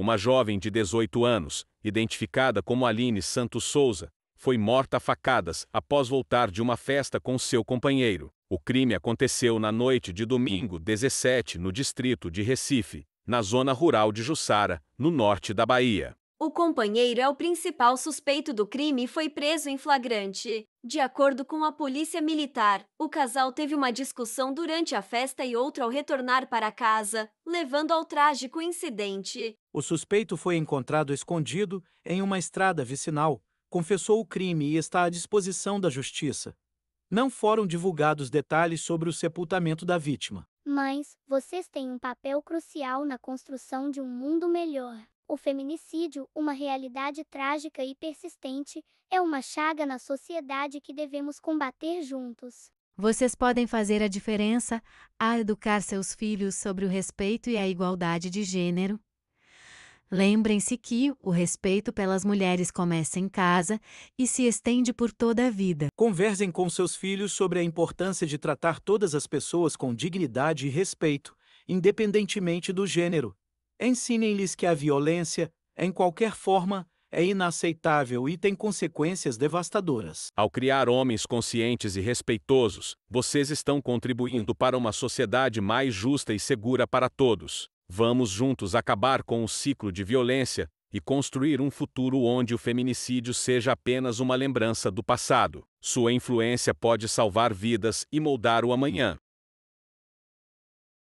uma jovem de 18 anos, identificada como Aline Santos Souza, foi morta a facadas após voltar de uma festa com seu companheiro. O crime aconteceu na noite de domingo 17 no distrito de Recife, na zona rural de Jussara, no norte da Bahia. O companheiro é o principal suspeito do crime e foi preso em flagrante. De acordo com a polícia militar, o casal teve uma discussão durante a festa e outra ao retornar para casa, levando ao trágico incidente. O suspeito foi encontrado escondido em uma estrada vicinal, confessou o crime e está à disposição da justiça. Não foram divulgados detalhes sobre o sepultamento da vítima. Mães, vocês têm um papel crucial na construção de um mundo melhor. O feminicídio, uma realidade trágica e persistente, é uma chaga na sociedade que devemos combater juntos. Vocês podem fazer a diferença a educar seus filhos sobre o respeito e a igualdade de gênero. Lembrem-se que o respeito pelas mulheres começa em casa e se estende por toda a vida. Conversem com seus filhos sobre a importância de tratar todas as pessoas com dignidade e respeito, independentemente do gênero. Ensinem-lhes que a violência, em qualquer forma, é inaceitável e tem consequências devastadoras. Ao criar homens conscientes e respeitosos, vocês estão contribuindo para uma sociedade mais justa e segura para todos. Vamos juntos acabar com o ciclo de violência e construir um futuro onde o feminicídio seja apenas uma lembrança do passado. Sua influência pode salvar vidas e moldar o amanhã.